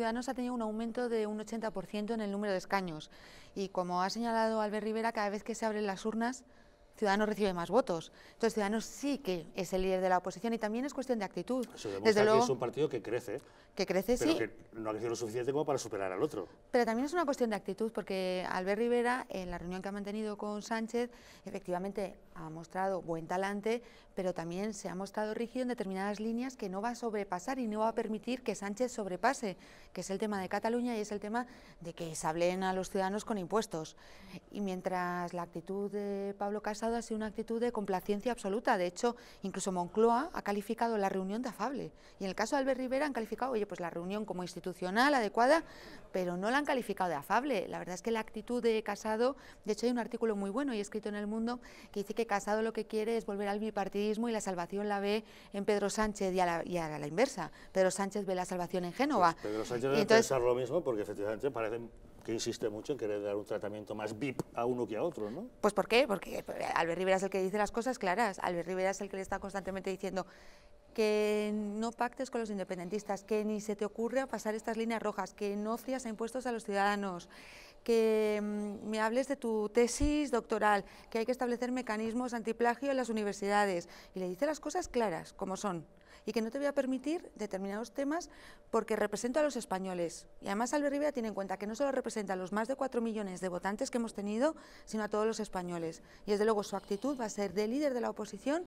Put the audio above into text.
Ciudadanos ha tenido un aumento de un 80% en el número de escaños y como ha señalado Albert Rivera, cada vez que se abren las urnas Ciudadanos recibe más votos. Entonces, Ciudadanos sí que es el líder de la oposición y también es cuestión de actitud. Desde luego, es un partido que crece. Que crece, pero que no ha crecido lo suficiente como para superar al otro. Pero también es una cuestión de actitud, porque Albert Rivera, en la reunión que ha mantenido con Sánchez, efectivamente ha mostrado buen talante, pero también se ha mostrado rígido en determinadas líneas que no va a sobrepasar y no va a permitir que Sánchez sobrepase, que es el tema de Cataluña y es el tema de que se hablen a los ciudadanos con impuestos. Y mientras la actitud de Pablo Casas ha sido una actitud de complacencia absoluta. De hecho, incluso Moncloa ha calificado la reunión de afable. Y en el caso de Albert Rivera han calificado, oye, pues la reunión como institucional adecuada, pero no la han calificado de afable. La verdad es que la actitud de Casado, de hecho hay un artículo muy bueno y escrito en El Mundo que dice que Casado lo que quiere es volver al bipartidismo y la salvación la ve en Pedro Sánchez y a la, inversa. Pedro Sánchez ve la salvación en pues Génova. Pedro Sánchez debe pensar lo mismo porque efectivamente parece que insiste mucho en querer dar un tratamiento más VIP a uno que a otro, ¿no? Pues ¿por qué? Porque eh, Albert Rivera es el que dice las cosas claras, Albert Rivera es el que le está constantemente diciendo que no pactes con los independentistas, que ni se te ocurra pasar estas líneas rojas, que no frías impuestos a los ciudadanos, que mm, me hables de tu tesis doctoral, que hay que establecer mecanismos antiplagio en las universidades. Y le dice las cosas claras, como son. Y que no te voy a permitir determinados temas porque represento a los españoles. Y además Albert Rivera tiene en cuenta que no solo representa a los más de cuatro millones de votantes que hemos tenido, sino a todos los españoles. Y desde luego su actitud va a ser de líder de la oposición